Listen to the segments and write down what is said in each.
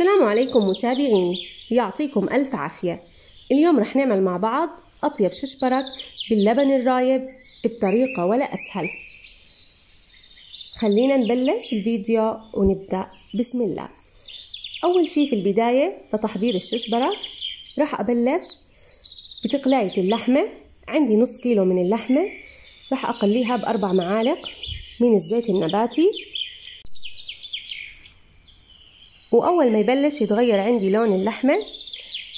السلام عليكم متابعيني يعطيكم ألف عافية اليوم رح نعمل مع بعض أطيب ششبرك باللبن الرايب بطريقة ولا أسهل خلينا نبلش الفيديو ونبدأ بسم الله أول شي في البداية لتحضير الششبرك رح أبلش بتقلاية اللحمة عندي نص كيلو من اللحمة رح أقليها بأربع معالق من الزيت النباتي واول ما يبلش يتغير عندي لون اللحمه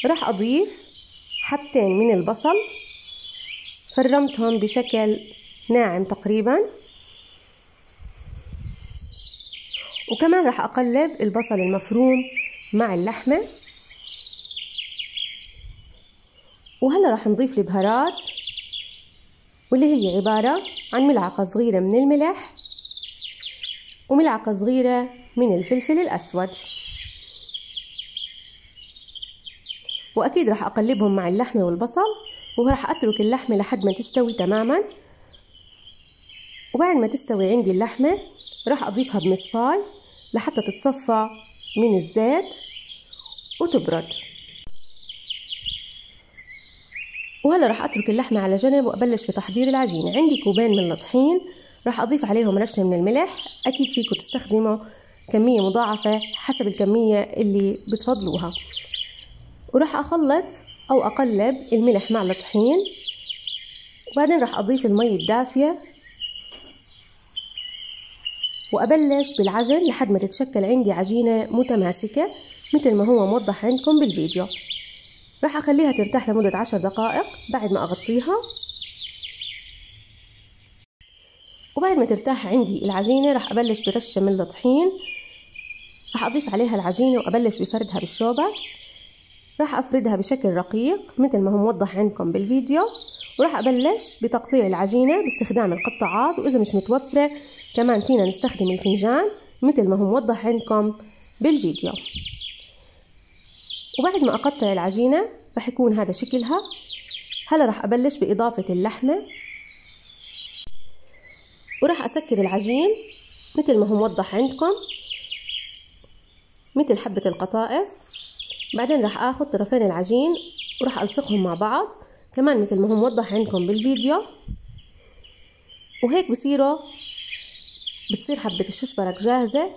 راح اضيف حبتين من البصل فرمتهم بشكل ناعم تقريبا وكمان راح اقلب البصل المفروم مع اللحمه وهلا راح نضيف البهارات واللي هي عباره عن ملعقه صغيره من الملح وملعقه صغيره من الفلفل الاسود واكيد راح اقلبهم مع اللحمه والبصل وراح اترك اللحمه لحد ما تستوي تماما وبعد ما تستوي عندي اللحمه راح اضيفها بمصفاي لحتى تتصفى من الزيت وتبرد وهلا راح اترك اللحمه على جنب وابلش بتحضير العجينه عندي كوبين من الطحين راح اضيف عليهم رشه من الملح اكيد فيكم تستخدموا كميه مضاعفه حسب الكميه اللي بتفضلوها وراح أخلط أو أقلب الملح مع الطحين وبعدين راح أضيف المي الدافية وأبلش بالعجن لحد ما تتشكل عندي عجينة متماسكة مثل ما هو موضح عندكم بالفيديو راح أخليها ترتاح لمدة عشر دقائق بعد ما أغطيها وبعد ما ترتاح عندي العجينة راح أبلش برشة من الطحين راح أضيف عليها العجينة وأبلش بفردها بالشوبة راح أفردها بشكل رقيق مثل ما هو موضح عندكم بالفيديو وراح أبلش بتقطيع العجينة باستخدام القطاعات وإذا مش متوفرة كمان فينا نستخدم الفنجان مثل ما هو موضح عندكم بالفيديو وبعد ما أقطع العجينة راح يكون هذا شكلها هلا راح أبلش بإضافة اللحمة وراح أسكر العجين مثل ما هو موضح عندكم مثل حبة القطائف بعدين راح اخد طرفين العجين وراح الصقهم مع بعض كمان مثل ما هو موضح عندكم بالفيديو وهيك بصيروا بتصير حبة الششبرك جاهزة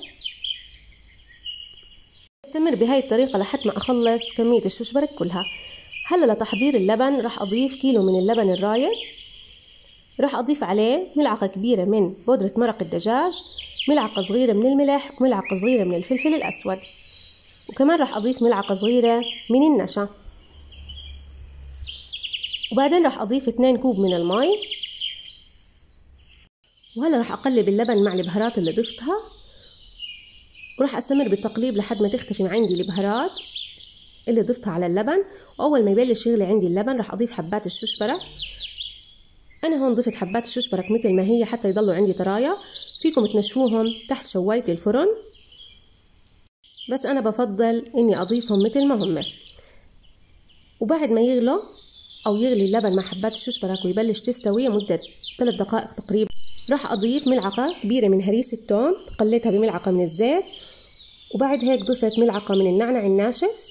استمر بهاي الطريقة لحد ما أخلص كمية الششبرك كلها هلا لتحضير اللبن راح أضيف كيلو من اللبن الرايب راح أضيف عليه ملعقة كبيرة من بودرة مرق الدجاج ملعقة صغيرة من الملح وملعقة صغيرة من الفلفل الأسود وكمان راح أضيف ملعقة صغيرة من النشا وبعدين راح أضيف 2 كوب من المي وهلا راح أقلب اللبن مع البهارات اللي ضفتها وراح أستمر بالتقليب لحد ما تختفي من عندي البهارات اللي ضفتها على اللبن وأول ما يبلش يغلي عندي اللبن راح أضيف حبات الششبرة أنا هون ضفت حبات الششبرك مثل ما هي حتى يضلوا عندي طرايا فيكم تنشفوهم تحت شواية الفرن بس أنا بفضل إني أضيفهم مثل ما هم وبعد ما يغلوا أو يغلي اللبن مع حبات الششبرك ويبلش تستوي مدة 3 دقائق تقريبا راح أضيف ملعقة كبيرة من هريسة التوم قليتها بملعقة من الزيت وبعد هيك ضفت ملعقة من النعنع الناشف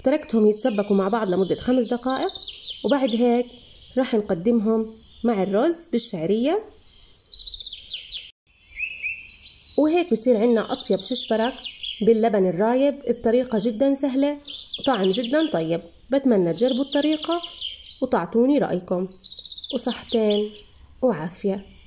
وتركتهم يتسبكوا مع بعض لمدة خمس دقائق وبعد هيك راح نقدمهم مع الرز بالشعرية وهيك بصير عنا أطيب ششبرك باللبن الرايب بطريقة جدا سهلة وطعم جدا طيب بتمنى تجربوا الطريقة وتعطوني رأيكم وصحتين وعافية